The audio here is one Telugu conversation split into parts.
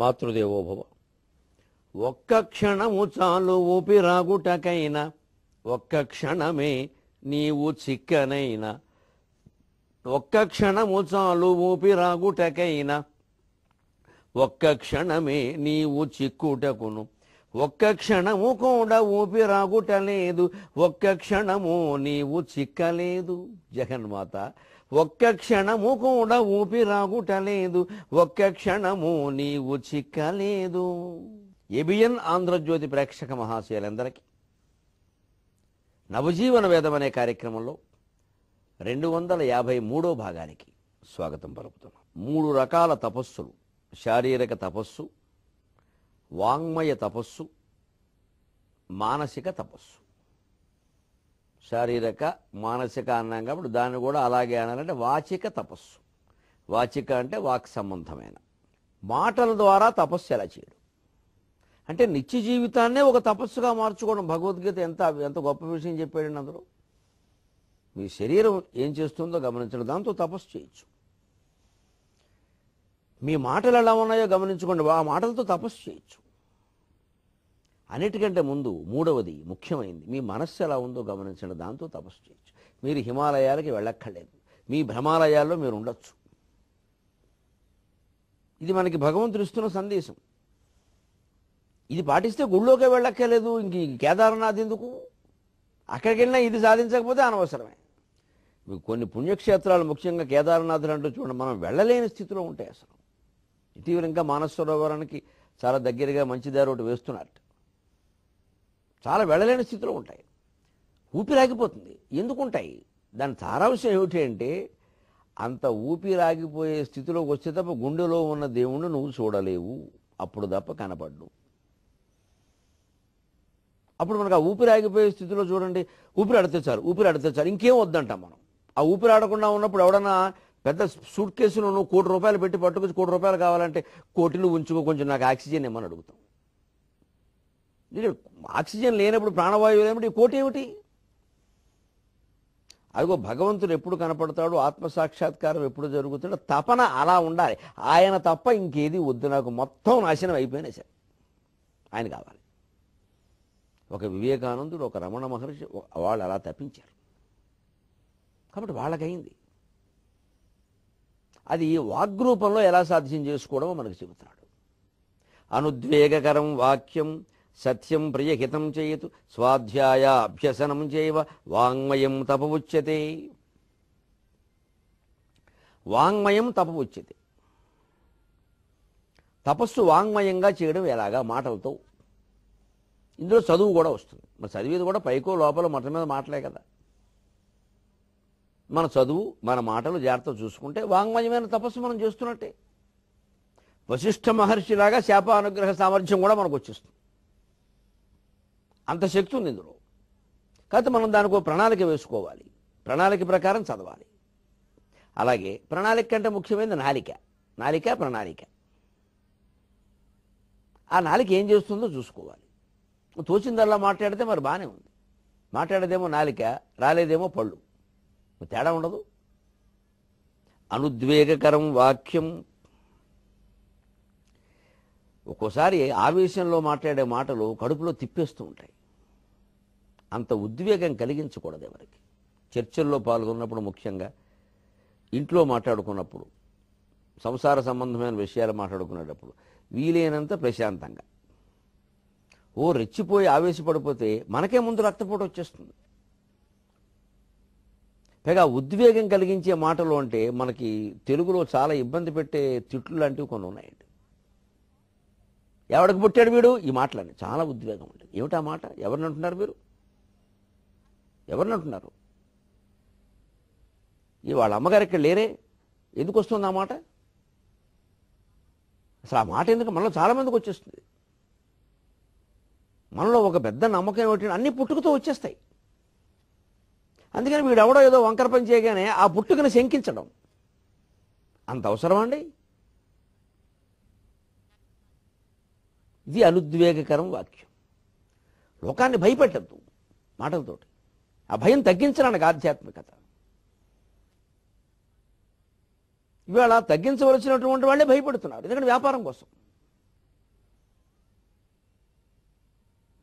మాతృదేవోభవ ఒక్క క్షణము చాలు ఊపిరాగుటకైన ఒక్క క్షణమే నీవు చిక్కనైనా ఒక్క క్షణము చాలు ఊపిరాగుటకైన ఒక్క క్షణమే నీవు చిక్కుటకును ఒక్క క్షణము కూడా ఊపిరాగుట లేదు ఒక్క క్షణము నీవు చిక్కలేదు జగన్మాత ఒక్క క్షణము కూడా రాగుటలేదు ఒక్క క్షణము నీవు చిక్కలేదు ఎబియన్ ఆంధ్రజ్యోతి ప్రేక్షక మహాశయులందరికీ నవజీవన వేదం అనే కార్యక్రమంలో రెండు వందల యాభై మూడో భాగానికి స్వాగతం పలుకుతున్నాం మూడు రకాల తపస్సులు శారీరక తపస్సు వాంగ్మయ తపస్సు మానసిక తపస్సు శారీరక మానసిక అన్నాం కాబట్టి దాన్ని కూడా అలాగే అనాలంటే వాచిక తపస్సు వాచిక అంటే వాక్ సంబంధమైన మాటల ద్వారా తపస్సు ఎలా చేయడం అంటే నిత్య జీవితాన్నే ఒక తపస్సుగా మార్చుకోవడం భగవద్గీత ఎంత ఎంత గొప్ప విషయం చెప్పాడు అందరూ మీ శరీరం ఏం చేస్తుందో గమనించడం దాంతో తపస్సు చేయొచ్చు మీ మాటలు ఎలా ఉన్నాయో గమనించుకోండి ఆ మాటలతో తపస్సు చేయొచ్చు అన్నిటికంటే ముందు మూడవది ముఖ్యమైనది మీ మనస్సు ఎలా ఉందో గమనించండి దాంతో తపస్సు చేయొచ్చు మీరు హిమాలయాలకి వెళ్ళక్కర్లేదు మీ భ్రమాలయాల్లో మీరు ఉండొచ్చు ఇది మనకి భగవంతుడు ఇస్తున్న సందేశం ఇది పాటిస్తే గుళ్ళోకే వెళ్ళక్కర్లేదు ఇంక కేదార్నాథ్ ఎందుకు అక్కడికి వెళ్ళినా ఇది సాధించకపోతే అనవసరమే కొన్ని పుణ్యక్షేత్రాలు ముఖ్యంగా కేదార్నాథ్ అంటూ చూడండి మనం వెళ్ళలేని స్థితిలో ఉంటాయి అసలు ఇటీవల ఇంకా మానసరోవరానికి చాలా దగ్గరగా మంచిదారి ఒకటి వేస్తున్నారు చాలా వెళ్ళలేని స్థితిలో ఉంటాయి ఊపి రాగిపోతుంది ఎందుకుంటాయి దాని సారాంశం ఏమిటి అంటే అంత రాగిపోయే స్థితిలోకి వస్తే తప్ప గుండెలో ఉన్న దేవుణ్ణి నువ్వు చూడలేవు అప్పుడు తప్ప కనపడ్డు అప్పుడు మనకు ఆ ఊపిరి ఆగిపోయే స్థితిలో చూడండి ఊపిరి అడితే చాలు ఊపిరి అడితే చాలు ఇంకేం వద్దంటాం మనం ఆ ఊపిరి ఆడకుండా ఉన్నప్పుడు ఎవడన్నా పెద్ద సూట్ కేసులో నువ్వు కోటి రూపాయలు పెట్టి పట్టుకొచ్చి కోటి రూపాయలు కావాలంటే కోటిలు ఉంచుకో కొంచెం నాకు ఆక్సిజన్ ఏమని అడుగుతాం ఆక్సిజన్ లేనప్పుడు ప్రాణవాయువు లేనప్పుడు ఈ కోటి ఏమిటి అదిగో భగవంతుడు ఎప్పుడు కనపడతాడు ఆత్మసాక్షాత్కారం ఎప్పుడు జరుగుతుండో తపన అలా ఉండాలి ఆయన తప్ప ఇంకేది వద్దు నాకు మొత్తం నాశనం అయిపోయినా సరే ఆయన కావాలి ఒక వివేకానందుడు ఒక రమణ మహర్షి వాళ్ళు అలా తప్పించారు కాబట్టి వాళ్ళకైంది అది వాగ్రూపంలో ఎలా సాధ్యం చేసుకోవడమో మనకు చెబుతున్నాడు అనుద్వేగకరం వాక్యం సత్యం ప్రియహితం చేయతు స్వాధ్యాయ అభ్యసనం చేయవ వాంగ్మయం తప ఉచ్యతే వాంగ్మయం తప ఉచ్యతే తపస్సు వాంగ్మయంగా చేయడం ఎలాగా మాటలతో ఇందులో చదువు కూడా వస్తుంది మన చదివేది కూడా పైకో లోపల మొత్తం మీద మాటలే కదా మన చదువు మన మాటలు జాగ్రత్త చూసుకుంటే వాంగ్మయమైన తపస్సు మనం చేస్తున్నట్టే వశిష్ఠ మహర్షిలాగా అనుగ్రహ సామర్థ్యం కూడా మనకు వచ్చేస్తుంది అంత శక్తి ఉంది ఇందులో కాకపోతే మనం దానికి ఒక ప్రణాళిక వేసుకోవాలి ప్రణాళిక ప్రకారం చదవాలి అలాగే ప్రణాళిక కంటే ముఖ్యమైనది నాలిక నాలిక ప్రణాళిక ఆ నాలిక ఏం చేస్తుందో చూసుకోవాలి తోచిందల్లా మాట్లాడితే మరి బాగానే ఉంది మాట్లాడేదేమో నాలిక రాలేదేమో పళ్ళు తేడా ఉండదు అనుద్వేగకరం వాక్యం ఒక్కోసారి ఆవేశంలో మాట్లాడే మాటలు కడుపులో తిప్పేస్తూ ఉంటాయి అంత ఉద్వేగం కలిగించకూడదు ఎవరికి చర్చల్లో పాల్గొన్నప్పుడు ముఖ్యంగా ఇంట్లో మాట్లాడుకున్నప్పుడు సంసార సంబంధమైన విషయాలు మాట్లాడుకునేటప్పుడు వీలైనంత ప్రశాంతంగా ఓ రెచ్చిపోయి ఆవేశపడిపోతే మనకే ముందు రక్తపోటు వచ్చేస్తుంది పైగా ఉద్వేగం కలిగించే మాటలు అంటే మనకి తెలుగులో చాలా ఇబ్బంది పెట్టే తిట్లు లాంటివి కొన్ని ఉన్నాయండి ఎవడికి పుట్టాడు వీడు ఈ మాటలని చాలా ఉద్వేగం ఉంటుంది ఏమిటా మాట ఎవరిని అంటున్నారు మీరు ఎవరిని అంటున్నారు ఈ వాళ్ళ అమ్మగారు ఇక్కడ లేరే ఎందుకు వస్తుంది ఆ మాట అసలు ఆ మాట ఎందుకు మనలో చాలామందికి వచ్చేస్తుంది మనలో ఒక పెద్ద నమ్మకం ఏమిటి అన్ని పుట్టుకతో వచ్చేస్తాయి అందుకని వీడెవడో ఏదో వంకర పని చేయగానే ఆ పుట్టుకను శంకించడం అంత అవసరం అండి ఇది అనుద్వేగకరం వాక్యం లోకాన్ని భయపెట్టద్దు మాటలతోటి ఆ భయం తగ్గించడానికి ఆధ్యాత్మికత ఇవాళ తగ్గించవలసినటువంటి వాళ్ళే భయపడుతున్నారు ఎందుకంటే వ్యాపారం కోసం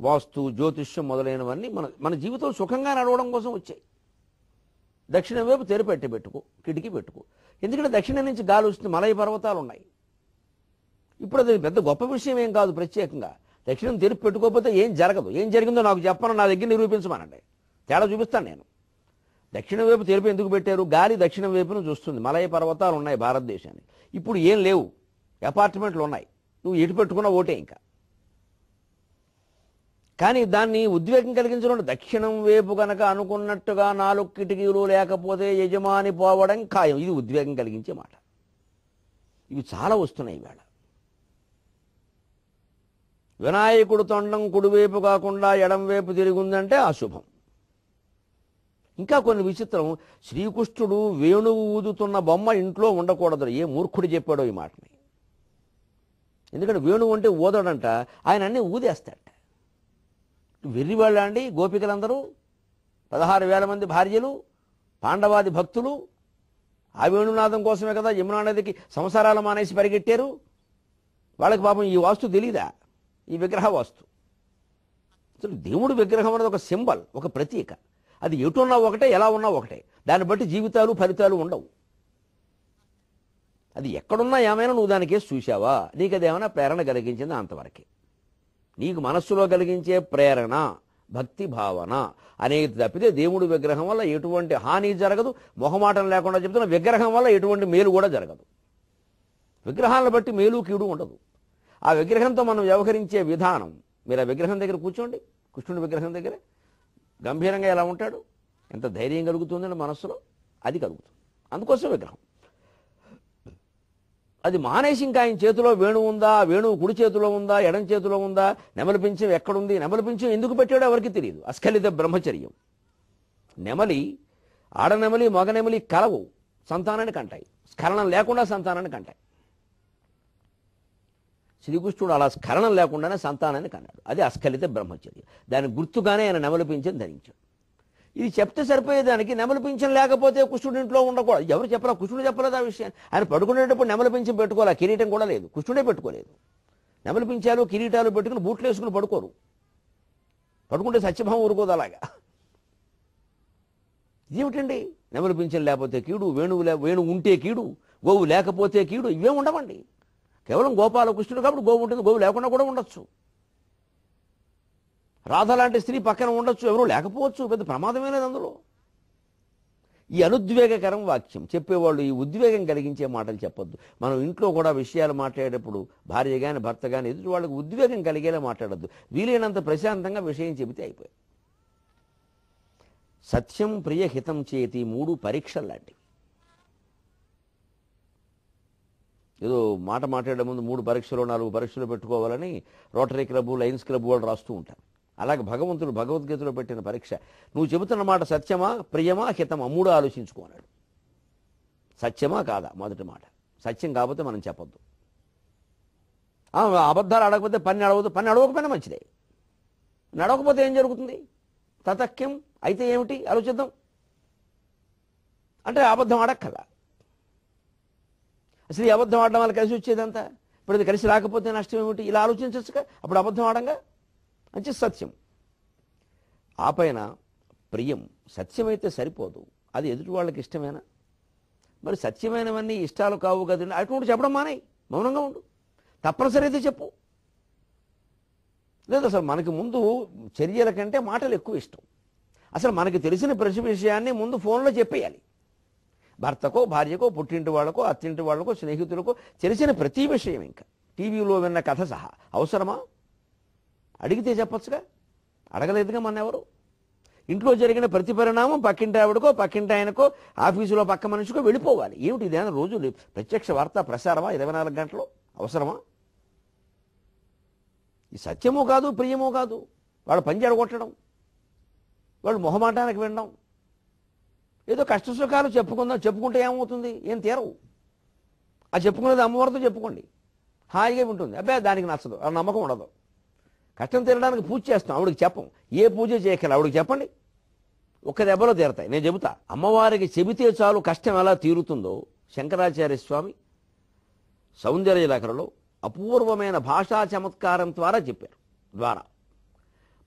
వాస్తు జ్యోతిష్యం మొదలైనవన్నీ మన మన జీవితం సుఖంగా నడవడం కోసం వచ్చాయి దక్షిణం వైపు తెరపెట్టి పెట్టుకో కిటికీ పెట్టుకో ఎందుకంటే దక్షిణం నుంచి గాలి వస్తుంది మలయ పర్వతాలు ఉన్నాయి ఇప్పుడు అది పెద్ద గొప్ప విషయం ఏం కాదు ప్రత్యేకంగా దక్షిణం తెలిపి పెట్టుకోకపోతే ఏం జరగదు ఏం జరిగిందో నాకు చెప్పను నా దగ్గర నిరూపించమనండి తేడా చూపిస్తాను నేను దక్షిణ వైపు తెలుపు ఎందుకు పెట్టారు గాలి దక్షిణ వైపును చూస్తుంది మలయ పర్వతాలు ఉన్నాయి భారతదేశానికి ఇప్పుడు ఏం లేవు అపార్ట్మెంట్లు ఉన్నాయి నువ్వు ఎటు పెట్టుకున్నా ఓటే ఇంకా కానీ దాన్ని ఉద్వేగం కలిగించడం దక్షిణం వైపు కనుక అనుకున్నట్టుగా నాలుగు కిటికీలు లేకపోతే యజమాని పోవడం ఖాయం ఇది ఉద్వేగం కలిగించే మాట ఇవి చాలా వస్తున్నాయి ఇవాళ వినాయకుడు తొండం కుడివైపు కాకుండా ఎడంవైపు తిరిగి ఉందంటే అశుభం ఇంకా కొన్ని విచిత్రం శ్రీకృష్ణుడు వేణువు ఊదుతున్న బొమ్మ ఇంట్లో ఉండకూడదు ఏ మూర్ఖుడు చెప్పాడో ఈ మాటని ఎందుకంటే వేణువు అంటే ఊదడంట ఆయన అన్నీ ఊదేస్తాడట వెర్రివాళ్ళండి గోపికలందరూ పదహారు వేల మంది భార్యలు పాండవాది భక్తులు ఆ వేణునాథం కోసమే కదా యమునా నదికి సంసారాలు మానేసి పరిగెట్టారు వాళ్ళకి పాపం ఈ వాస్తు తెలీదా ఈ విగ్రహ వాస్తు అసలు దేవుడు విగ్రహం అనేది ఒక సింబల్ ఒక ప్రతీక అది ఎటు ఉన్నా ఒకటే ఎలా ఉన్నా ఒకటే దాన్ని బట్టి జీవితాలు ఫలితాలు ఉండవు అది ఎక్కడున్నా ఏమైనా నువ్వు దానికే చూశావా నీకు అది ఏమైనా ప్రేరణ కలిగించింది అంతవరకే నీకు మనస్సులో కలిగించే ప్రేరణ భక్తి భావన అనేది తప్పితే దేవుడి విగ్రహం వల్ల ఎటువంటి హాని జరగదు మొహమాటం లేకుండా చెప్తున్న విగ్రహం వల్ల ఎటువంటి మేలు కూడా జరగదు విగ్రహాలను బట్టి మేలు కీడు ఉండదు ఆ విగ్రహంతో మనం వ్యవహరించే విధానం మీరు ఆ విగ్రహం దగ్గర కూర్చోండి కృష్ణుడి విగ్రహం దగ్గర గంభీరంగా ఎలా ఉంటాడు ఎంత ధైర్యం కలుగుతుందని మనస్సులో అది కలుగుతుంది అందుకోసం విగ్రహం అది మానేసి ఇంకా ఆయన చేతిలో వేణు ఉందా వేణువు కుడి చేతిలో ఉందా ఎడం చేతిలో ఉందా నెమలి పింఛం ఎక్కడుంది నెమలి పింఛం ఎందుకు పెట్టాడో ఎవరికి తెలియదు అస్ఖలిత బ్రహ్మచర్యం నెమలి ఆడనెమలి మగనెమలి కలవు సంతానానికి అంటాయి స్ఖలనం లేకుండా సంతానానికి అంటాయి శ్రీకృష్ణుడు అలా స్ఖలనం లేకుండానే సంతానాన్ని కన్నాడు అది అస్ఖలిత బ్రహ్మచర్య దాని గుర్తుగానే ఆయన నెమలిపించని ధరించాడు ఇది చెప్తే సరిపోయేదానికి పింఛన్ లేకపోతే కృష్ణుడు ఇంట్లో ఉండకూడదు ఎవరు చెప్పరా కృష్ణుడు చెప్పలేదు ఆ విషయాన్ని ఆయన పడుకునేటప్పుడు పింఛన్ పెట్టుకోవాలి కిరీటం కూడా లేదు కృష్ణుడే పెట్టుకోలేదు పింఛాలు కిరీటాలు పెట్టుకుని బూట్లు వేసుకుని పడుకోరు పడుకుంటే సత్యభావం ఊరుకోదు అలాగా ఇదేమిటండి పింఛన్ లేకపోతే కీడు వేణువు లే వేణువు ఉంటే కీడు గోవు లేకపోతే కీడు ఇవే ఉండవండి కేవలం గోపాలకృష్ణుడు కాబట్టి గోవు ఉంటుంది గోవు లేకుండా కూడా ఉండొచ్చు రాధ లాంటి స్త్రీ పక్కన ఉండొచ్చు ఎవరూ లేకపోవచ్చు పెద్ద ప్రమాదమే లేదు అందులో ఈ అనుద్వేగకరం వాక్యం చెప్పేవాళ్ళు ఈ ఉద్వేగం కలిగించే మాటలు చెప్పొద్దు మనం ఇంట్లో కూడా విషయాలు మాట్లాడేటప్పుడు భార్య కానీ భర్త కానీ ఎదుటి వాళ్ళకి ఉద్వేగం కలిగేలా మాట్లాడద్దు వీలైనంత ప్రశాంతంగా విషయం చెబితే అయిపోయాయి సత్యం ప్రియహితం చేతి మూడు పరీక్షలు లాంటివి ఏదో మాట మాట్లాడే ముందు మూడు పరీక్షలు నాలుగు పరీక్షలు పెట్టుకోవాలని రోటరీ క్లబ్ లైన్స్ క్లబ్ వాళ్ళు రాస్తూ ఉంటారు అలాగే భగవంతుడు భగవద్గీతలో పెట్టిన పరీక్ష నువ్వు చెబుతున్న మాట సత్యమా ప్రియమా హితమా మూడు ఆలోచించుకోనాడు సత్యమా కాదా మొదటి మాట సత్యం కాకపోతే మనం చెప్పొద్దు అబద్ధాలు అడగకపోతే పని అడగదు పని అడగకపోయినా మంచిదే నడవకపోతే ఏం జరుగుతుంది తతక్యం అయితే ఏమిటి ఆలోచిద్దాం అంటే అబద్ధం అడక్కలా అసలు ఈ అబద్ధం ఆడడం వల్ల కలిసి వచ్చేదంతా ఇప్పుడు కలిసి రాకపోతే నష్టం ఏమిటి ఇలా ఆలోచించచ్చుగా అప్పుడు అబద్ధం ఆడంగా అంటే సత్యం ఆ పైన ప్రియం సత్యమైతే సరిపోదు అది ఎదుటి వాళ్ళకి ఇష్టమేనా మరి సత్యమైనవన్నీ ఇష్టాలు కావు కదండి అటువంటి చెప్పడం మానే మౌనంగా ఉండు తప్పనిసరి అయితే చెప్పు లేదు అసలు మనకి ముందు చర్యల కంటే మాటలు ఎక్కువ ఇష్టం అసలు మనకి తెలిసిన ప్రతి విషయాన్ని ముందు ఫోన్లో చెప్పేయాలి భర్తకో భార్యకో పుట్టింటి వాళ్ళకో అత్తింటి వాళ్ళకో స్నేహితులకో తెలిసిన ప్రతి విషయం ఇంకా టీవీలో విన్న కథ సహా అవసరమా అడిగితే చెప్పచ్చుగా అడగలేదుగా మన ఎవరు ఇంట్లో జరిగిన ప్రతి పరిణామం పక్కింటి ఆవిడకో పక్కింటి ఆయనకో ఆఫీసులో పక్క మనిషికో వెళ్ళిపోవాలి ఏమిటి ఇదేనా రోజు ప్రత్యక్ష వార్తా ప్రసారమా ఇరవై నాలుగు గంటలు అవసరమా ఈ సత్యమో కాదు ప్రియమో కాదు వాళ్ళు పని జడగొట్టడం వాళ్ళు మొహమాటానికి వినడం ఏదో కష్ట సుఖాలు చెప్పుకుందాం చెప్పుకుంటే ఏమవుతుంది ఏం తీరవు ఆ చెప్పుకునేది అమ్మవారితో చెప్పుకోండి హాయిగా ఉంటుంది అబ్బాయి దానికి నచ్చదు ఆ నమ్మకం ఉండదు కష్టం తీరడానికి పూజ చేస్తాం ఆవిడకి చెప్పం ఏ పూజ చేయక్కల ఆవిడకి చెప్పండి ఒక దెబ్బలో తీరతాయి నేను చెబుతా అమ్మవారికి చెబితే చాలు కష్టం ఎలా తీరుతుందో శంకరాచార్య స్వామి సౌందర్యలకరలో అపూర్వమైన భాషా చమత్కారం ద్వారా చెప్పారు ద్వారా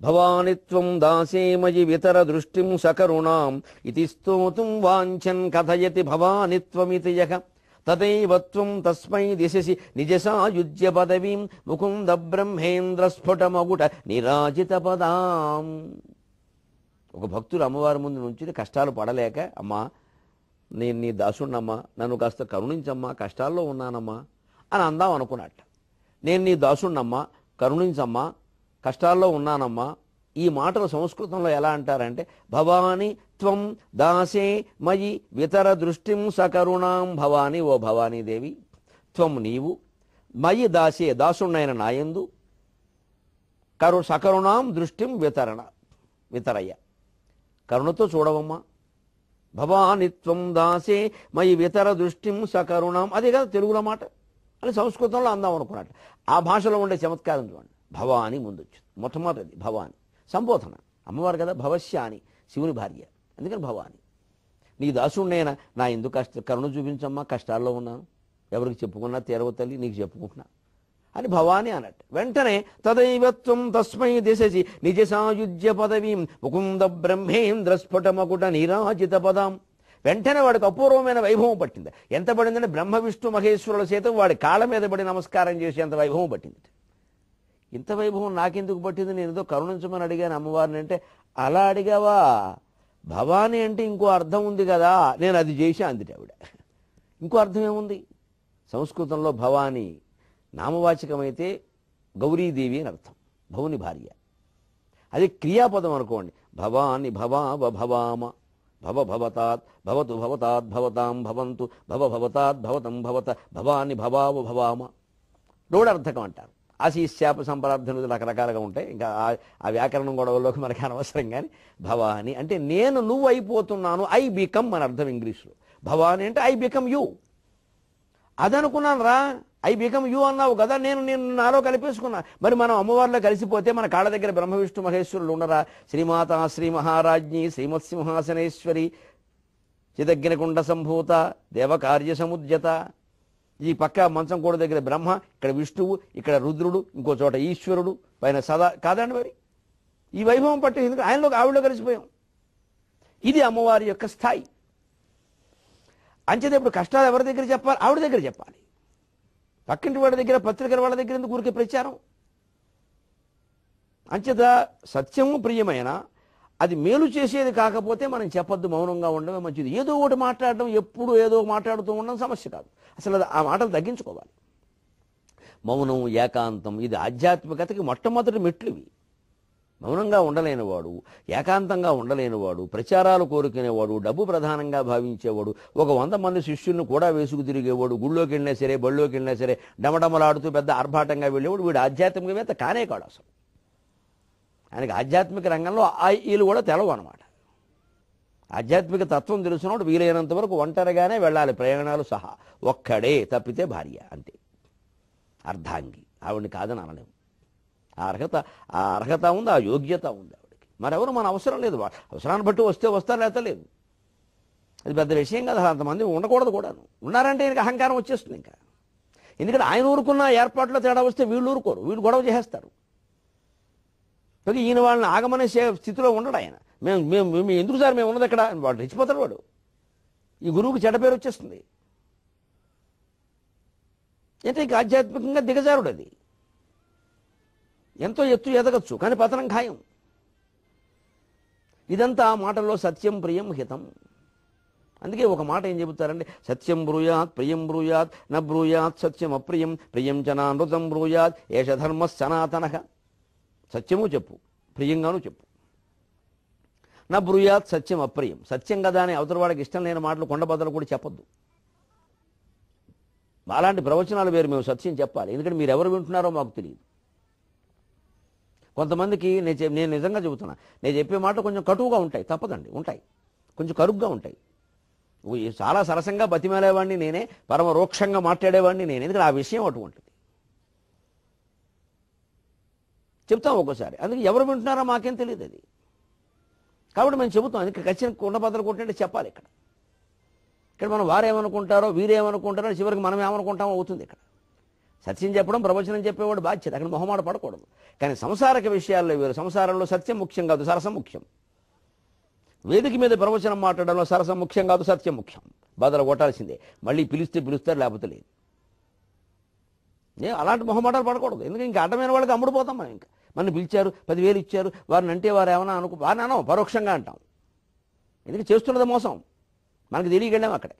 భవానిత్వం దాసేమయి వితర దృష్టిం సకరుణాం ఇది స్తోతుం వాంఛన్ కథయతి భవానిత్వమితి త్వమితి తదైవత్వం తస్మై దిశసి నిజసాయుజ్య పదవీం ముకుంద బ్రహ్మేంద్ర స్ఫుటమగుట నిరాజిత పదాం ఒక భక్తుడు అమ్మవారి ముందు నుంచి కష్టాలు పడలేక అమ్మా నేను నీ దాసుణ్ణమ్మా నన్ను కాస్త కరుణించమ్మా కష్టాల్లో ఉన్నానమ్మా అని అందాం అనుకున్నట్ట నేను నీ దాసుణ్ణమ్మా కరుణించమ్మా కష్టాల్లో ఉన్నానమ్మా ఈ మాటలు సంస్కృతంలో ఎలా అంటారంటే భవాని త్వం దాసే మయి వితర దృష్టిం సకరుణాం భవాని ఓ భవానీదేవి త్వం నీవు మయి దాసే దాసుణ్ణైన నాయందు కరు సకరుణాం దృష్టిం వితరణ వితరయ్య కరుణతో చూడవమ్మా భవాని త్వం దాసే మయి వితర దృష్టిం సకరుణాం అదే కదా తెలుగులో మాట అని సంస్కృతంలో అందాం అనుకున్నట్టు ఆ భాషలో ఉండే చమత్కారం చూడండి భవాని ముందొచ్చింది మొట్టమొదటిది భవాని సంబోధన అమ్మవారు కదా భవశ్య అని శివుని భార్య అందుకని భవాని నీ దాసుడినైనా నా ఎందుకు కష్ట కరుణ చూపించమ్మా కష్టాల్లో ఉన్నాను ఎవరికి చెప్పుకున్నా తీరవ తల్లి నీకు చెప్పుకుంటున్నా అని భవాని అన్నట్టు వెంటనే తదైవత్వం తస్మై దిశసి నిజ సాయుధ్య పదవీం ముకుంద బ్రహ్మేంద్ర స్ఫుటమకుట నిరాజిత పదం వెంటనే వాడికి అపూర్వమైన వైభవం పట్టింది ఎంత పడిందని బ్రహ్మ విష్ణు మహేశ్వరుల సైతం వాడి కాళ్ళ మీద పడి నమస్కారం చేసి ఎంత వైభవం పట్టింది ఇంత వైభవం నాకెందుకు పట్టింది నేను ఏదో కరుణించమని అడిగాను అమ్మవారిని అంటే అలా అడిగావా భవాని అంటే ఇంకో అర్థం ఉంది కదా నేను అది చేసి అందిట ఆవిడ ఇంకో అర్థం ఏముంది సంస్కృతంలో భవాని నామవాచకమైతే గౌరీదేవి అని అర్థం భవుని భార్య అది క్రియాపదం అనుకోండి భవాని భవా భవామ భవ భవతాత్ భవతు భవతాత్ భవతాం భవంతు భవ భవతాత్ భవతం భవత భవాని భవావ భవామ లోడర్థకం అంటారు ఆశీశాప సంప్రార్థనలు రకరకాలుగా ఉంటాయి ఇంకా ఆ వ్యాకరణం గొడవల్లోకి మనకి అనవసరం కానీ భవాని అంటే నేను నువ్వు అయిపోతున్నాను ఐ బికమ్ మన అర్థం ఇంగ్లీష్లో భవాని అంటే ఐ బికమ్ యూ అనుకున్నాను రా ఐ బికమ్ యూ అన్నావు కదా నేను నేను నాలో కలిపేసుకున్నా మరి మనం అమ్మవారిలో కలిసిపోతే మన కాళ్ళ దగ్గర బ్రహ్మ విష్ణు మహేశ్వరులు ఉండరా శ్రీమాత శ్రీ మహారాజ్ఞి శ్రీమత్సింహాసనేశ్వరి చిదగ్నికుండ సంభూత దేవకార్య సముద్యత ఈ పక్క మంచం కూడా దగ్గర బ్రహ్మ ఇక్కడ విష్ణువు ఇక్కడ రుద్రుడు ఇంకో చోట ఈశ్వరుడు పైన సదా కాదండి మరి ఈ వైభవం పట్టి ఎందుకు ఆయనలో ఆవిడలో కలిసిపోయాం ఇది అమ్మవారి యొక్క స్థాయి అంచేది ఇప్పుడు కష్టాలు ఎవరి దగ్గర చెప్పాలి ఆవిడ దగ్గర చెప్పాలి పక్కింటి వాళ్ళ దగ్గర పత్రికల వాళ్ళ దగ్గర ఎందుకు ఊరికే ప్రచారం అంచేత సత్యము ప్రియమైన అది మేలు చేసేది కాకపోతే మనం చెప్పొద్దు మౌనంగా ఉండడమే మంచిది ఏదో ఒకటి మాట్లాడడం ఎప్పుడు ఏదో మాట్లాడుతూ ఉండడం సమస్య కాదు అసలు ఆ మాటలు తగ్గించుకోవాలి మౌనం ఏకాంతం ఇది ఆధ్యాత్మికతకి మొట్టమొదటి మెట్లువి మౌనంగా ఉండలేనివాడు ఏకాంతంగా ఉండలేనివాడు ప్రచారాలు కోరుకునేవాడు డబ్బు ప్రధానంగా భావించేవాడు ఒక వంద మంది శిష్యుల్ని కూడా వేసుకు తిరిగేవాడు గుళ్ళోకి వెళ్ళినా సరే బళ్ళోకి వెళ్ళినా సరే డమడమలాడుతూ పెద్ద ఆర్భాటంగా వెళ్ళేవాడు వీడు ఆధ్యాత్మికవేత్త కానే కాడు అసలు ఆయనకి ఆధ్యాత్మిక రంగంలో ఆ ఈలు కూడా తెలవు అనమాట ఆధ్యాత్మిక తత్వం తెలుసుకున్నప్పుడు వీలైనంత వరకు ఒంటరిగానే వెళ్ళాలి ప్రయాణాలు సహా ఒక్కడే తప్పితే భార్య అంతే అర్ధాంగి ఆవిడ్ని కాదని అనలేము ఆ అర్హత ఆ అర్హత ఉంది ఆ యోగ్యత ఉంది ఆవిడకి మరెవరు మన అవసరం లేదు అవసరాన్ని బట్టి వస్తే వస్తా లేత లేదు అది పెద్ద విషయం కదా అంతమంది ఉండకూడదు కూడాను ఉన్నారంటే ఈయనకి అహంకారం వచ్చేస్తుంది ఇంకా ఎందుకంటే ఆయన ఊరుకున్న ఏర్పాట్లో తేడా వస్తే వీళ్ళు ఊరుకోరు వీళ్ళు గొడవ చేసేస్తారు ఈయన వాళ్ళని ఆగమనే స్థితిలో ఉండడు ఆయన మేము మేము ఎందుకు సార్ మేము ఉన్నది ఇక్కడ వాడు రెచ్చిపోతాడు వాడు ఈ గురువుకి చెడ్డ పేరు వచ్చేస్తుంది అంటే ఇక ఆధ్యాత్మికంగా దిగజారుడు అది ఎంతో ఎత్తు ఎదగచ్చు కానీ పతనం ఖాయం ఇదంతా ఆ మాటల్లో సత్యం ప్రియం హితం అందుకే ఒక మాట ఏం చెబుతారండి సత్యం బ్రూయాత్ ప్రియం బ్రూయాత్ న బ్రూయాత్ సత్యం అప్రియం ప్రియం జనామృతం బ్రూయాత్ ఏష ధర్మ సనాతన సత్యము చెప్పు ప్రియంగాను చెప్పు నా బ్రూయాత్ సత్యం అప్రియం సత్యం కదా అని అవతల వాడికి ఇష్టం లేని మాటలు కొండబద్దలు కూడా చెప్పద్దు అలాంటి ప్రవచనాలు వేరు మేము సత్యం చెప్పాలి ఎందుకంటే మీరు ఎవరు వింటున్నారో మాకు తెలియదు కొంతమందికి నేను నేను నిజంగా చెబుతున్నా నేను చెప్పే మాటలు కొంచెం కటువుగా ఉంటాయి తప్పదండి ఉంటాయి కొంచెం కరుగ్గా ఉంటాయి చాలా సరసంగా బతిమేలేవాడిని నేనే పరమ రోక్షంగా మాట్లాడేవాడిని నేనే ఎందుకంటే ఆ విషయం అటువంటిది చెప్తాం ఒక్కోసారి అందుకే ఎవరు వింటున్నారో మాకేం తెలియదు అది కాబట్టి మేము చెబుతాం ఇక్కడ ఖచ్చితంగా పద్ధతులు కొట్టినట్టు చెప్పాలి ఇక్కడ ఇక్కడ మనం వారేమనుకుంటారో వీరేమనుకుంటారో చివరికి మనం ఏమనుకుంటామో అవుతుంది ఇక్కడ సత్యం చెప్పడం ప్రవచనం చెప్పేవాడు బాధ్యత అక్కడ మొహమాట పడకూడదు కానీ సంసారక విషయాల్లో వీరు సంసారంలో సత్యం ముఖ్యం కాదు సరసం ముఖ్యం వేదిక మీద ప్రవచనం మాట్లాడడంలో సరసం ముఖ్యం కాదు సత్యం ముఖ్యం బదలు కొట్టాల్సిందే మళ్ళీ పిలిస్తే పిలుస్తారు లేకపోతే లేదు అలాంటి మొహమాటాలు పడకూడదు ఎందుకంటే ఇంకా అడ్డమైన వాళ్ళకి అమ్ముడుపోతాం మనం ఇంకా మనం పిలిచారు పదివేలు ఇచ్చారు వారిని అంటే వారు ఏమన్నా అనుకో వారినో పరోక్షంగా అంటాం ఎందుకంటే చేస్తున్నది మోసం మనకు తెలియగలేము అక్కడ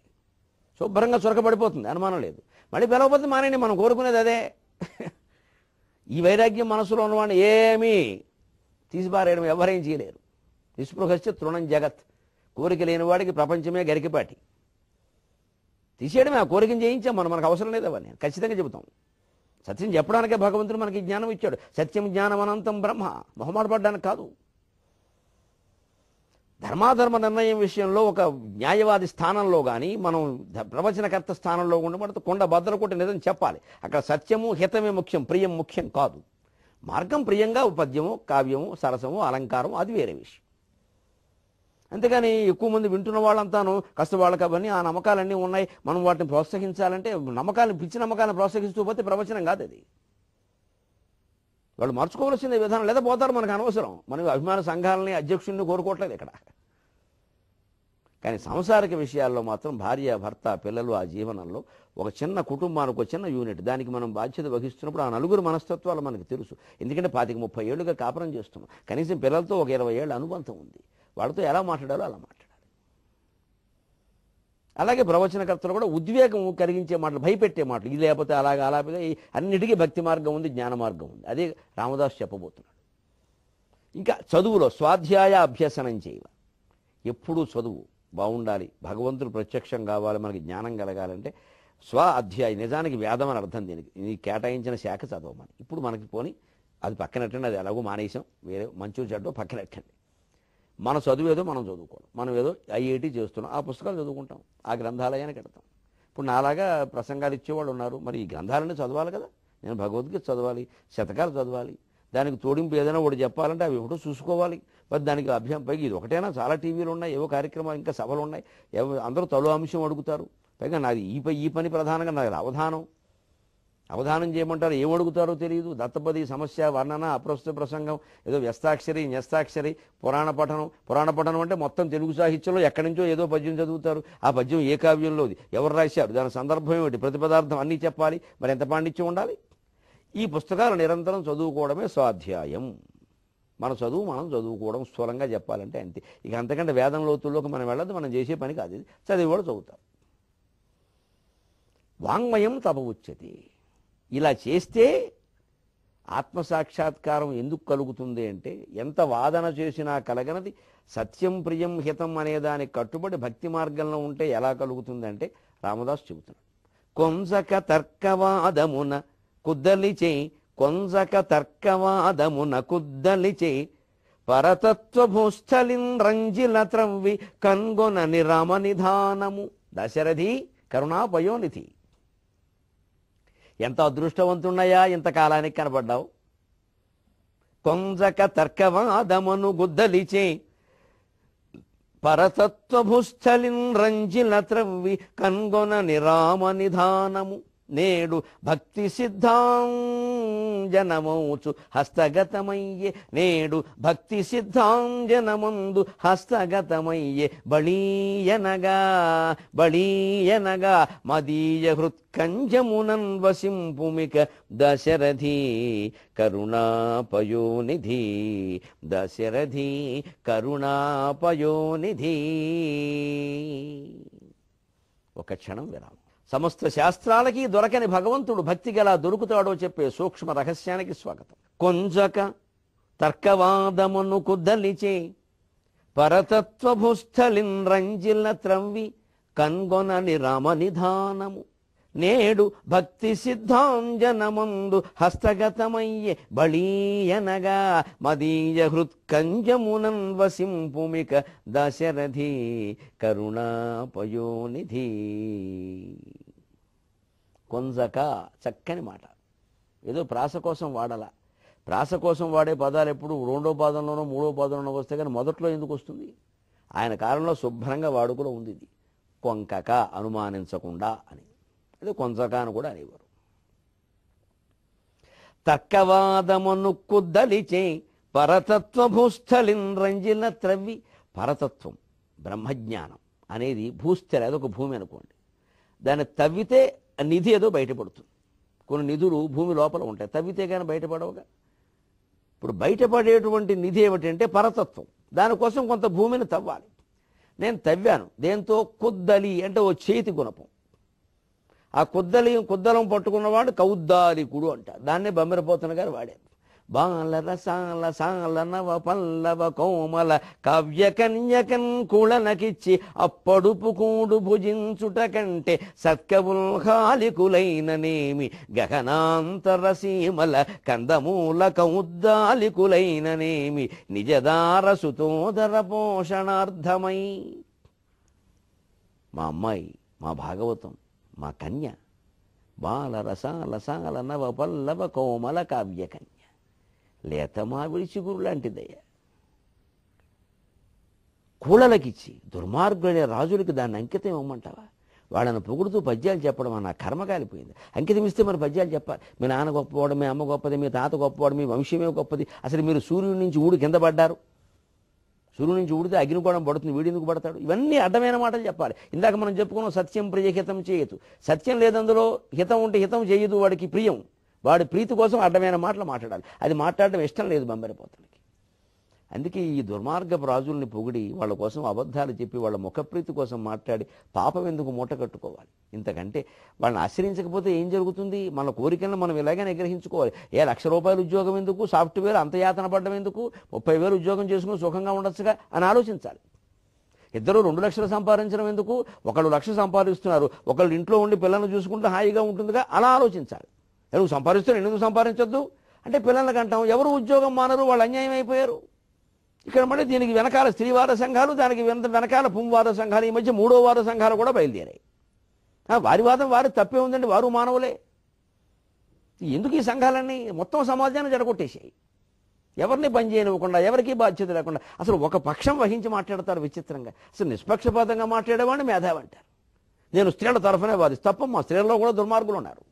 శుభ్రంగా చురకబడిపోతుంది అనుమానం లేదు మళ్ళీ పిలవకపోతే మానేయండి మనం కోరుకునేది అదే ఈ వైరాగ్యం మనసులో ఉన్నవాడిని ఏమీ తీసిపారేయడం ఎవరేం చేయలేరు నిస్పృహస్య తృణం జగత్ కోరిక లేని వాడికి ప్రపంచమే గరికిపాటి తీసేయడమే ఆ కోరికను చేయించాం మనం మనకు అవసరం లేదు అవన్నీ ఖచ్చితంగా చెబుతాం సత్యం చెప్పడానికే భగవంతుడు మనకి జ్ఞానం ఇచ్చాడు సత్యం జ్ఞానం అనంతం బ్రహ్మ మొహమాట కాదు ధర్మాధర్మ నిర్ణయం విషయంలో ఒక న్యాయవాది స్థానంలో కానీ మనం ప్రవచనకర్త స్థానంలో ఉండబడుతూ కొండ భద్ర కొట్టి నిజం చెప్పాలి అక్కడ సత్యము హితమే ముఖ్యం ప్రియం ముఖ్యం కాదు మార్గం ప్రియంగా ఉపద్యము కావ్యము సరసము అలంకారం అది వేరే విషయం అంతేగాని ఎక్కువ మంది వింటున్న వాళ్ళంతాను కష్ట వాళ్ళకి అవన్నీ ఆ నమ్మకాలన్నీ ఉన్నాయి మనం వాటిని ప్రోత్సహించాలంటే నమ్మకాలను పిచ్చి నమ్మకాలను ప్రోత్సహిస్తూ పోతే ప్రవచనం కాదు అది వాళ్ళు మార్చుకోవాల్సిన విధానం లేదా పోతారు మనకు అనవసరం మనం అభిమాన సంఘాలని అధ్యక్షుడిని కోరుకోవట్లేదు ఇక్కడ కానీ సంసారిక విషయాల్లో మాత్రం భార్య భర్త పిల్లలు ఆ జీవనంలో ఒక చిన్న కుటుంబానికి ఒక చిన్న యూనిట్ దానికి మనం బాధ్యత వహిస్తున్నప్పుడు ఆ నలుగురు మనస్తత్వాలు మనకు తెలుసు ఎందుకంటే పాతిక ముప్పై ఏళ్ళుగా కాపురం చేస్తున్నాం కనీసం పిల్లలతో ఒక ఇరవై ఏళ్ళ అనుబంధం ఉంది వాళ్ళతో ఎలా మాట్లాడాలో అలా మాట్లాడాలి అలాగే ప్రవచనకర్తలు కూడా ఉద్వేగం కలిగించే మాటలు భయపెట్టే మాటలు ఇది లేకపోతే అలాగ అలాగే అన్నిటికీ భక్తి మార్గం ఉంది జ్ఞాన మార్గం ఉంది అదే రామదాస్ చెప్పబోతున్నాడు ఇంకా చదువులో స్వాధ్యాయ అభ్యసనం చేయవ ఎప్పుడూ చదువు బాగుండాలి భగవంతుడు ప్రత్యక్షం కావాలి మనకి జ్ఞానం కలగాలంటే స్వ అధ్యాయ నిజానికి వేదం అని అర్థం దీనికి నీ కేటాయించిన శాఖ చదవమని ఇప్పుడు మనకి పోని అది పక్కనట్టండి అది ఎలాగో మానేసాం వేరే మంచు చెడ్డో పక్కనట్టండి మన చదువు ఏదో మనం చదువుకోవడం మనం ఏదో ఐఐటి చేస్తున్నాం ఆ పుస్తకాలు చదువుకుంటాం ఆ గ్రంథాలయానికి వెడతాం ఇప్పుడు నాలాగా ప్రసంగాలు ఇచ్చేవాళ్ళు ఉన్నారు మరి ఈ గ్రంథాలన్నీ చదవాలి కదా నేను భగవద్గీత చదవాలి శతకాలు చదవాలి దానికి తోడింపు ఏదైనా ఒకటి చెప్పాలంటే అవి ఒకటో చూసుకోవాలి మరి దానికి అభ్యాం పైకి ఇది ఒకటేనా చాలా టీవీలు ఉన్నాయి ఏవో కార్యక్రమాలు ఇంకా సభలు ఉన్నాయి అందరూ తలు అంశం అడుగుతారు పైగా నాది ఈ పై ఈ పని ప్రధానంగా నాది అవధానం అవధానం చేయమంటారు ఏమడుగుతారో తెలియదు దత్తపది సమస్య వర్ణన అప్రస్తుత ప్రసంగం ఏదో వ్యస్తాక్షరి న్యస్తాక్షరి పురాణ పఠనం పురాణ పఠనం అంటే మొత్తం తెలుగు సాహిత్యంలో ఎక్కడి నుంచో ఏదో పద్యం చదువుతారు ఆ పద్యం ఏ కావ్యంలోది ఎవరు రాశారు దాని సందర్భం ఏమిటి పదార్థం అన్నీ చెప్పాలి మరి ఎంత పాండిత్యం ఉండాలి ఈ పుస్తకాలు నిరంతరం చదువుకోవడమే స్వాధ్యాయం మన చదువు మనం చదువుకోవడం స్థూలంగా చెప్పాలంటే అంతే ఇక అంతకంటే వేదం లోతుల్లోకి మనం వెళ్ళదు మనం చేసే పని కాదు చదివి కూడా చదువుతాం వాంగ్మయం తప ఉచ్యతి ఇలా చేస్తే ఆత్మసాక్షాత్కారం ఎందుకు కలుగుతుంది అంటే ఎంత వాదన చేసినా కలగనది సత్యం ప్రియం హితం అనే దానికి కట్టుబడి భక్తి మార్గంలో ఉంటే ఎలా కలుగుతుందంటే రామదాస్ చెబుతున్నాడు కొంజక తర్కవాదమున కుద్దలిచే కొంజక తర్కవాదమున కుద్దలిచే పరతత్వభూస్థలిన్ రంజిల త్రవ్వి కన్గొనని రామ నిధానము దశరథి కరుణాపయోనిధి ఎంత అదృష్టవంతున్నాయా ఇంత కాలానికి కనబడ్డావు కొంజక తర్కవాదమును గుద్దలిచే పరతత్వభుస్థలిన్ రంజిల త్రవ్వి కన్గొన నిరామ నిధానము నేడు భక్తి సిద్ధాం సిద్ధాంజనమౌచు హస్తగతమయ్యే నేడు భక్తి సిద్ధాం జనముందు హస్తగతమయ్యే బళీయనగా బళీయనగా మదీయ హృత్కంజమునన్ వసింపుమిక దశరథీ కరుణాపయోనిధి దశరథీ కరుణాపయోనిధి ఒక క్షణం విరామం సమస్త శాస్త్రాలకి దొరకని భగవంతుడు భక్తిగలా దొరుకుతాడో చెప్పే సూక్ష్మ రహస్యానికి స్వాగతం కొంజక తర్కవాదమును కుదలిచే పరతత్వభుస్థలిన్ త్రవ్వి కన్గొనని రామనిధానము నేడు భక్తి సిద్ధాంజనమందు హస్తగతమయ్యే బళీయనగా మదీయ హృత్కంజమునన్వసింపుమిక వసింపుమిక దశరథి కరుణాపయోనిధి కొంజక చక్కని మాట ఏదో ప్రాస కోసం వాడాల ప్రాస కోసం వాడే పదాలు ఎప్పుడు రెండో పాదంలోనో మూడో పాదంలోనో వస్తే కానీ మొదట్లో ఎందుకు వస్తుంది ఆయన కాలంలో శుభ్రంగా వాడుకలో ఉంది ఇది కొంకక అనుమానించకుండా అని అదే కొంచక అని కూడా అనేవారు తక్కవాదమను కుద్దలిచే పరతత్వ భూస్థలిన్ రంజిల త్రవ్వి పరతత్వం బ్రహ్మజ్ఞానం అనేది భూస్థలి అదొక భూమి అనుకోండి దాన్ని తవ్వితే నిధి ఏదో బయటపడుతుంది కొన్ని నిధులు భూమి లోపల ఉంటాయి తవ్వితే కానీ బయటపడవుగా ఇప్పుడు బయటపడేటువంటి నిధి ఏమిటంటే పరతత్వం దానికోసం కొంత భూమిని తవ్వాలి నేను తవ్వాను దేంతో కొద్దలి అంటే ఓ చేతి గుణపం ఆ కొద్దలి కొద్దలం పట్టుకున్నవాడు కౌద్దాలికుడు అంటారు దాన్నే బమ్మిరపోతున్న గారు వాడారు బాలర సాల సాల నవ పల్లవ కోమల కవ్య కన్యకన్ కుళనకిచ్చి అప్పడుపు కూడు భుజించుట కంటే సత్కవుల్హాలికులైననేమి గగనాంతర సీమల కందమూల కౌద్దాలికులైననేమి నిజదార సుతోదర పోషణార్థమై మా అమ్మాయి మా భాగవతం మా కన్య బాలరసాల సాల నవ పల్లవ కోమల కన్య లేత మామిడి చిగురు లాంటిదయ్యా కూలలకిచ్చి దుర్మార్గులైన రాజులకి దాన్ని అంకితం ఇవ్వమంటావా వాళ్ళని పొగుడుతూ పద్యాలు చెప్పడం అన్న కర్మ కాలిపోయింది అంకితం ఇస్తే మన పద్యాలు చెప్పాలి మీ నాన్న గొప్పవాడు మీ అమ్మ గొప్పది మీ తాత గొప్పవాడు మీ వంశమే గొప్పది అసలు మీరు సూర్యుడి నుంచి ఊడి కింద పడ్డారు సూర్యుడి నుంచి ఊడితే అగ్నికోణం పడుతుంది వీడెందుకు పడతాడు ఇవన్నీ అడ్డమైన మాటలు చెప్పాలి ఇందాక మనం చెప్పుకున్నాం సత్యం ప్రియ హితం చేయదు సత్యం లేదందులో హితం ఉంటే హితం చేయదు వాడికి ప్రియం వాడి ప్రీతి కోసం అడ్డమైన మాటలు మాట్లాడాలి అది మాట్లాడడం ఇష్టం లేదు బంబరిపోతానికి అందుకే ఈ దుర్మార్గపు రాజుల్ని పొగిడి వాళ్ళ కోసం అబద్ధాలు చెప్పి వాళ్ళ ముఖప్రీతి కోసం మాట్లాడి పాపం ఎందుకు మూట కట్టుకోవాలి ఇంతకంటే వాళ్ళని ఆశ్రయించకపోతే ఏం జరుగుతుంది మన కోరికలను మనం ఇలాగే నిగ్రహించుకోవాలి ఏ లక్ష రూపాయల ఉద్యోగం ఎందుకు సాఫ్ట్వేర్ అంత యాతన పడడం ఎందుకు ముప్పై వేలు ఉద్యోగం చేసుకుని సుఖంగా ఉండొచ్చుగా అని ఆలోచించాలి ఇద్దరు రెండు లక్షలు సంపాదించడం ఎందుకు ఒకళ్ళు లక్ష సంపాదిస్తున్నారు ఒకళ్ళు ఇంట్లో ఉండి పిల్లల్ని చూసుకుంటే హాయిగా ఉంటుందిగా అలా ఆలోచించాలి నువ్వు సంపాదిస్తూ ఎందుకు సంపాదించొద్దు అంటే పిల్లలకు అంటాం ఎవరు ఉద్యోగం మానరు వాళ్ళు అన్యాయం అయిపోయారు ఇక్కడ మళ్ళీ దీనికి వెనకాల స్త్రీవాద సంఘాలు దానికి వెనకాల పుంవాద సంఘాలు ఈ మధ్య మూడో వాద సంఘాలు కూడా బయలుదేరాయి వారి వాదం వారి తప్పే ఉందండి వారు మానవులే ఎందుకు ఈ సంఘాలన్నీ మొత్తం సమాజాన్ని జడగొట్టేసాయి ఎవరిని పనిచేయనివ్వకుండా ఎవరికీ బాధ్యత లేకుండా అసలు ఒక పక్షం వహించి మాట్లాడతారు విచిత్రంగా అసలు నిష్పక్షపాతంగా మాట్లాడేవాడిని అంటారు నేను స్త్రీల తరఫునే వాదిస్తా తప్ప మా స్త్రీల్లో కూడా దుర్మార్గులు ఉన్నారు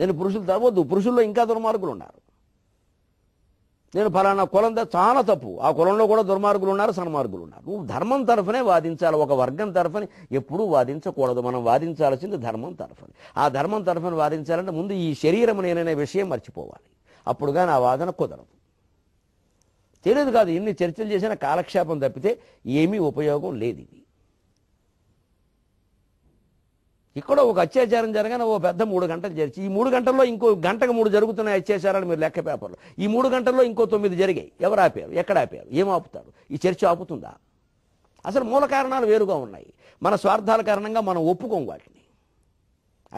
నేను పురుషులు తవ్వద్దు పురుషుల్లో ఇంకా దుర్మార్గులు ఉన్నారు నేను ఫలానా కులంతో చాలా తప్పు ఆ కులంలో కూడా దుర్మార్గులు ఉన్నారు సన్మార్గులు ఉన్నారు నువ్వు ధర్మం తరఫునే వాదించాలి ఒక వర్గం తరఫున ఎప్పుడూ వాదించకూడదు మనం వాదించాల్సింది ధర్మం తరఫున ఆ ధర్మం తరఫున వాదించాలంటే ముందు ఈ శరీరం నేననే విషయం మర్చిపోవాలి అప్పుడుగా నా వాదన కుదరదు తెలియదు కాదు ఎన్ని చర్చలు చేసినా కాలక్షేపం తప్పితే ఏమీ ఉపయోగం లేదు ఇది ఇక్కడ ఒక అత్యాచారం జరగానే ఓ పెద్ద మూడు గంటలు జరిచి ఈ మూడు గంటల్లో ఇంకో గంటకు మూడు జరుగుతున్నాయి అత్యాచారాలు మీరు లెక్క పేపర్లు ఈ మూడు గంటల్లో ఇంకో తొమ్మిది జరిగాయి ఎవరు ఆపారు ఎక్కడ ఆపారు ఏం ఆపుతారు ఈ చర్చ ఆపుతుందా అసలు మూల కారణాలు వేరుగా ఉన్నాయి మన స్వార్థాల కారణంగా మనం ఒప్పుకోం వాటిని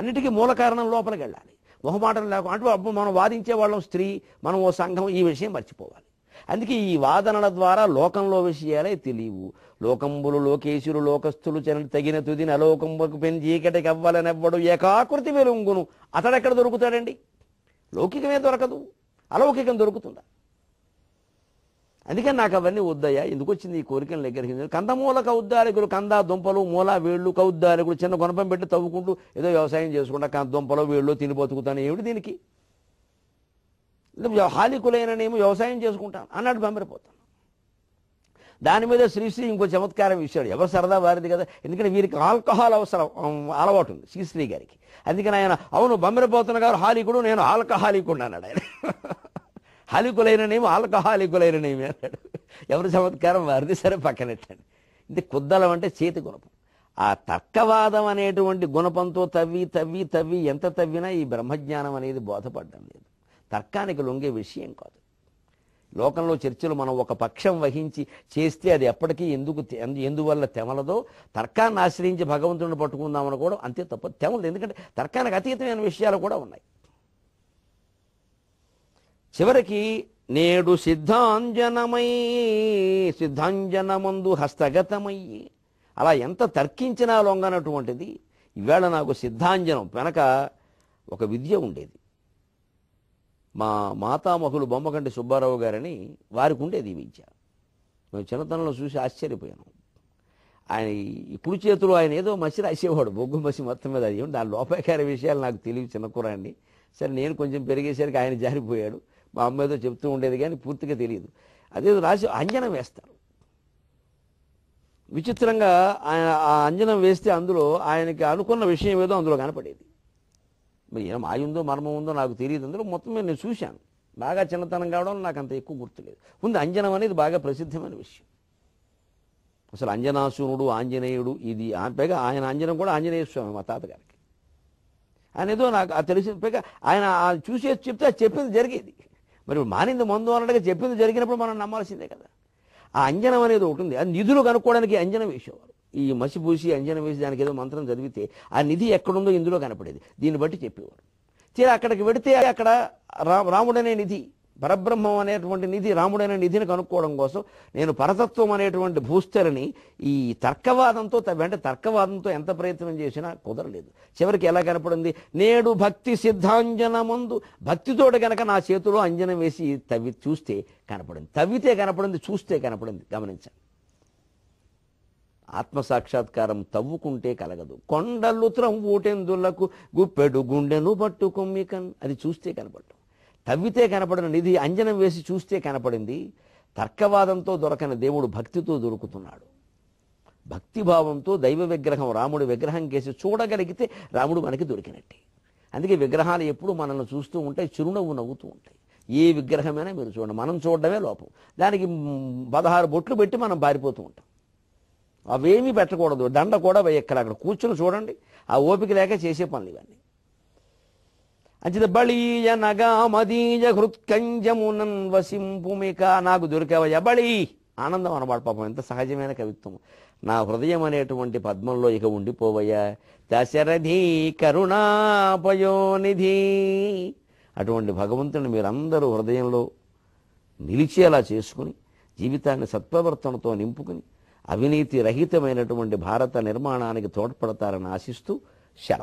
అన్నిటికీ మూల కారణం లోపలికి వెళ్ళాలి మొహమాటం లేకుండా అంటే మనం వాదించే వాళ్ళం స్త్రీ మనం ఓ సంఘం ఈ విషయం మర్చిపోవాలి అందుకే ఈ వాదనల ద్వారా లోకంలో విషయాలే తెలియవు లోకంబులు లోకేశులు లోకస్థులు చెన తగిన తుదిన లోకంబులకు పెంచి చీకటికి అవ్వాలనెవ్వడు ఏకాకృతి వెలుంగును అతడెక్కడ దొరుకుతాడండి లౌకికమే దొరకదు అలౌకికం దొరుకుతుందా అందుకని నాకు అవన్నీ వద్దయ్యా ఎందుకు వచ్చింది ఈ కోరికలు దగ్గరికి కందమూల కౌద్దాలికులు కంద దుంపలు మూల వేళ్ళు కౌద్దాలికులు చిన్న గుణపం పెట్టి తవ్వుకుంటూ ఏదో వ్యవసాయం చేసుకుంటా కంద దుంపలు వేళ్ళు తిని బతుకుతాను ఏమిటి దీనికి వ్యవహాలికులైననేమో వ్యవసాయం చేసుకుంటాను అన్నాడు బెంబరిపోతాను దాని మీద శ్రీశ్రీ ఇంకో చమత్కారం ఇచ్చాడు ఎవరు సరదా వారిది కదా ఎందుకంటే వీరికి ఆల్కహాల్ అవసరం అలవాటు ఉంది శ్రీశ్రీ గారికి అందుకని ఆయన అవును బొమ్మరిపోతున్న గారు హాలికుడు నేను ఆల్కహాలికుడు అన్నాడు ఆయన ఆల్కహాలికులైన నేమి అన్నాడు ఎవరి చమత్కారం వారిది సరే పక్కనెట్టండి ఇది కుద్దలం అంటే చేతి గుణపం ఆ తర్కవాదం అనేటువంటి గుణపంతో తవ్వి తవ్వి తవ్వి ఎంత తవ్వినా ఈ బ్రహ్మజ్ఞానం అనేది బోధపడ్డం లేదు తర్కానికి లొంగే విషయం కాదు లోకంలో చర్చలు మనం ఒక పక్షం వహించి చేస్తే అది ఎప్పటికీ ఎందుకు ఎందువల్ల తెమలదో తర్కాన్ని ఆశ్రయించి భగవంతుడిని పట్టుకుందామని కూడా అంతే తప్ప తెమలదు ఎందుకంటే తర్కానికి అతీతమైన విషయాలు కూడా ఉన్నాయి చివరికి నేడు సిద్ధాంజనమై సిద్ధాంజనమందు హస్తగతమయ్యి అలా ఎంత తర్కించినా లొంగనటువంటిది ఇవాళ నాకు సిద్ధాంజనం వెనక ఒక విద్య ఉండేది మా మాతామహులు బొమ్మకంటి సుబ్బారావు గారని వారికి ఉండేది విద్య మేము చిన్నతనంలో చూసి ఆశ్చర్యపోయాను ఆయన ఇప్పుడు చేతులు ఆయన ఏదో మసి రాసేవాడు బొగ్గు మసి మొత్తం మీద అది దాని లోపకార విషయాలు నాకు తెలివి అండి సరే నేను కొంచెం పెరిగేసరికి ఆయన జారిపోయాడు మా అమ్మ ఏదో చెప్తూ ఉండేది కానీ పూర్తిగా తెలియదు అదేదో రాసి అంజనం వేస్తారు విచిత్రంగా ఆయన ఆ అంజనం వేస్తే అందులో ఆయనకి అనుకున్న విషయం ఏదో అందులో కనపడేది ఉందో మర్మం ఉందో నాకు తెలియదు అందులో మొత్తం నేను చూశాను బాగా చిన్నతనం కావడం నాకు అంత ఎక్కువ గుర్తులేదు ఉంది అంజనం అనేది బాగా ప్రసిద్ధమైన విషయం అసలు అంజనాసునుడు ఆంజనేయుడు ఇది పైగా ఆయన అంజనం కూడా ఆంజనేయ స్వామి మా తాతగారికి ఆయన ఏదో నాకు ఆ తెలిసి పైగా ఆయన చూసే చెప్తే చెప్పింది జరిగేది మరి మానింది మందు అన్నట్టుగా చెప్పింది జరిగినప్పుడు మనం నమ్మాల్సిందే కదా ఆ అంజనం అనేది ఒకటి ఉంది అది నిధులు కనుక్కోవడానికి అంజనం వేసేవారు ఈ మసిపూసి అంజనం వేసి దానికి ఏదో మంత్రం చదివితే ఆ నిధి ఎక్కడుందో ఇందులో కనపడేది దీన్ని బట్టి చెప్పేవారు తీరా అక్కడికి వెడితే అక్కడ రాముడనే నిధి పరబ్రహ్మం అనేటువంటి నిధి రాముడైన నిధిని కనుక్కోవడం కోసం నేను పరతత్వం అనేటువంటి భూస్థలని ఈ తర్కవాదంతో వెంట తర్కవాదంతో ఎంత ప్రయత్నం చేసినా కుదరలేదు చివరికి ఎలా కనపడింది నేడు భక్తి సిద్ధాంజన ముందు భక్తితోటి కనుక నా చేతిలో అంజనం వేసి తవ్వి చూస్తే కనపడింది తవ్వితే కనపడింది చూస్తే కనపడింది గమనించండి ఆత్మసాక్షాత్కారం తవ్వుకుంటే కలగదు కొండలు త్రంబూటెందులకు గుప్పెడు గుండెను పట్టుకొమ్మికన్ అది చూస్తే కనపడటం తవ్వితే కనపడిన నిధి అంజనం వేసి చూస్తే కనపడింది తర్కవాదంతో దొరకని దేవుడు భక్తితో దొరుకుతున్నాడు భక్తిభావంతో దైవ విగ్రహం రాముడి విగ్రహం కేసి చూడగలిగితే రాముడు మనకి దొరికినట్టే అందుకే విగ్రహాలు ఎప్పుడు మనల్ని చూస్తూ ఉంటాయి చిరునవ్వు నవ్వుతూ ఉంటాయి ఏ విగ్రహమైనా మీరు చూడండి మనం చూడడమే లోపం దానికి పదహారు బొట్లు పెట్టి మనం పారిపోతూ ఉంటాం అవేమీ పెట్టకూడదు దండ కూడా ఎక్కడ అక్కడ కూర్చుని చూడండి ఆ ఓపిక లేక చేసే పనులు ఇవన్నీ అంచిత బళీయ నగా మదీయ హృత్కంజమునన్ వసింపుమిక నాకు దొరికావయ్య బళీ ఆనందం అనమాట పాపం ఎంత సహజమైన కవిత్వం నా హృదయం అనేటువంటి పద్మంలో ఇక ఉండిపోవయ్యా దశరథి కరుణాపయోనిధి అటువంటి భగవంతుని మీరందరూ హృదయంలో నిలిచేలా చేసుకుని జీవితాన్ని సత్ప్రవర్తనతో నింపుకుని అవినీతి రహితమైనటువంటి భారత నిర్మాణానికి తోడ్పడతారని ఆశిస్తూ సెలవు